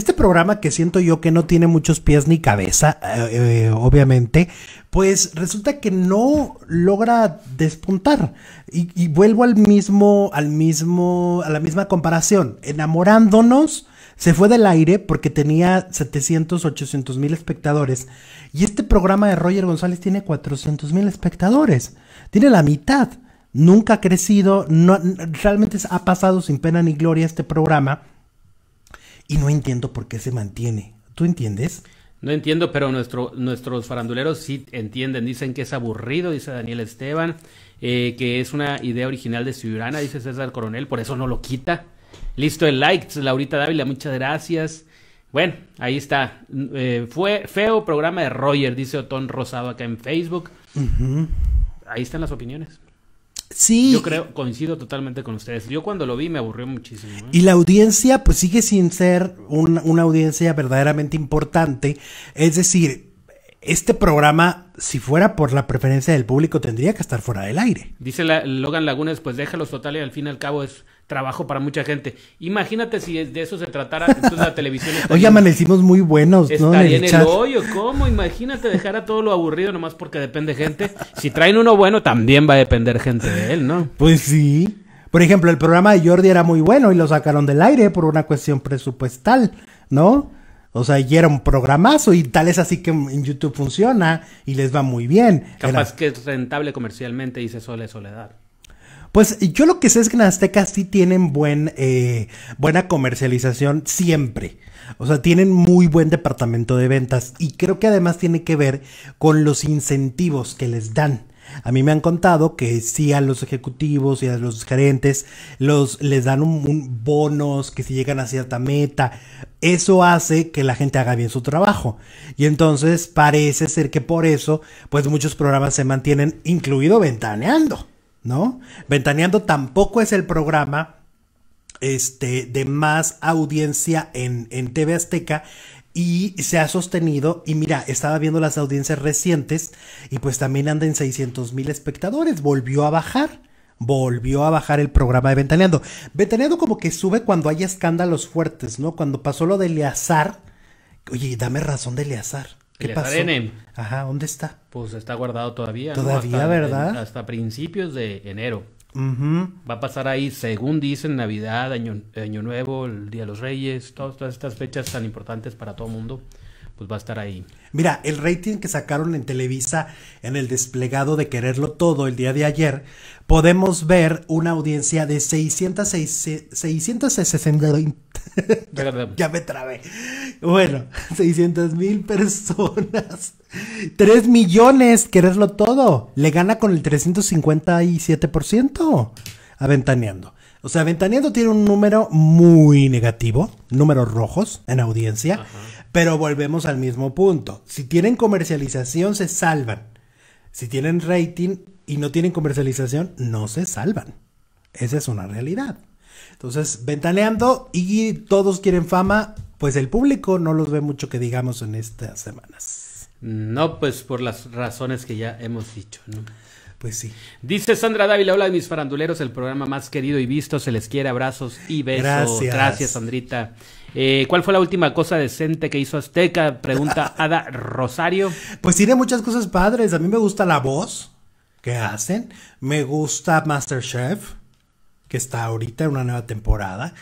Este programa que siento yo que no tiene muchos pies ni cabeza, eh, eh, obviamente, pues resulta que no logra despuntar. Y, vuelvo al mismo, al mismo, a la misma comparación. Enamorándonos se fue del aire porque tenía 700, 800 mil espectadores. Y este programa de Roger González tiene 400 mil espectadores. Tiene la mitad. Nunca ha crecido. No, realmente ha pasado sin pena ni gloria este programa y no entiendo por qué se mantiene. ¿Tú entiendes? No entiendo, pero nuestros faranduleros sí entienden. Dicen que es aburrido, dice Daniel Esteban, eh, que es una idea original de Ciudadana, dice César Coronel, por eso no lo quita. Listo el like, Laurita Dávila, muchas gracias. Bueno, ahí está. Eh, fue feo programa de Roger, dice Otón Rosado acá en Facebook. Ahí están las opiniones. Sí. Yo creo, coincido totalmente con ustedes. Yo cuando lo vi me aburrió muchísimo. ¿eh? Y la audiencia, pues sigue sin ser una audiencia verdaderamente importante. Es decir, este programa, si fuera por la preferencia del público, tendría que estar fuera del aire. Dice la, Logan Lagunes, pues déjalos total y al fin y al cabo es trabajo para mucha gente. Imagínate si de eso se tratara entonces la televisión. Hoy amanecimos muy buenos, ¿no? en el, hoyo, ¿cómo? Imagínate dejar a todo lo aburrido nomás porque depende gente. Si traen uno bueno, también va a depender gente de él, ¿no? Pues sí. Por ejemplo, el programa de Jordi era muy bueno y lo sacaron del aire por una cuestión presupuestal, ¿no? O sea, y era un programazo y tal es así que en YouTube funciona y les va muy bien. Capaz que es rentable comercialmente, y se Sole Soledad. Pues yo lo que sé es que en Azteca sí tienen buen, eh, buena comercialización siempre. O sea, tienen muy buen departamento de ventas y creo que además tiene que ver con los incentivos que les dan. A mí me han contado que sí a los ejecutivos y a los gerentes los, les dan un, bonos que si llegan a cierta meta. Eso hace que la gente haga bien su trabajo. Y entonces parece ser que por eso, pues muchos programas se mantienen, incluido ventaneando. ¿no? Ventaneando tampoco es el programa este, de más audiencia en, TV Azteca y se ha sostenido y mira, estaba viendo las audiencias recientes y pues también anda en 600 mil espectadores, volvió a bajar. Volvió a bajar el programa de Ventaneando. Ventaneando como que sube cuando hay escándalos fuertes, ¿no? Cuando pasó lo de Eleazar. Oye, dame razón de Eleazar. ¿Qué Ajá, ¿dónde está? Pues está guardado todavía. Todavía, ¿verdad? hasta principios de enero. Va a pasar ahí, según dicen, Navidad, Año, Año Nuevo, el Día de los Reyes, todas, todas estas fechas tan importantes para todo el mundo pues va a estar ahí. Mira, el rating que sacaron en Televisa en el desplegado de Quererlo Todo el día de ayer, podemos ver una audiencia de 660... ya me trabé. Bueno, 600 mil personas. 3 millones, Quererlo Todo. Le gana con el 357% aventaneando O sea, aventaneando tiene un número muy negativo, números rojos en audiencia. Pero volvemos al mismo punto. Si tienen comercialización, se salvan. Si tienen rating y no tienen comercialización, no se salvan. Esa es una realidad. Entonces, ventaneando y todos quieren fama, pues el público no los ve mucho que digamos en estas semanas. No, pues por las razones que ya hemos dicho, Pues sí. Dice Sandra Dávila, hola de mis faranduleros, el programa más querido y visto, se les quiere abrazos y besos. Gracias, Gracias Sandrita. Eh, ¿Cuál fue la última cosa decente que hizo Azteca? Pregunta Ada Rosario. Pues tiene muchas cosas padres. A mí me gusta la voz que hacen. Me gusta Masterchef, que está ahorita en una nueva temporada.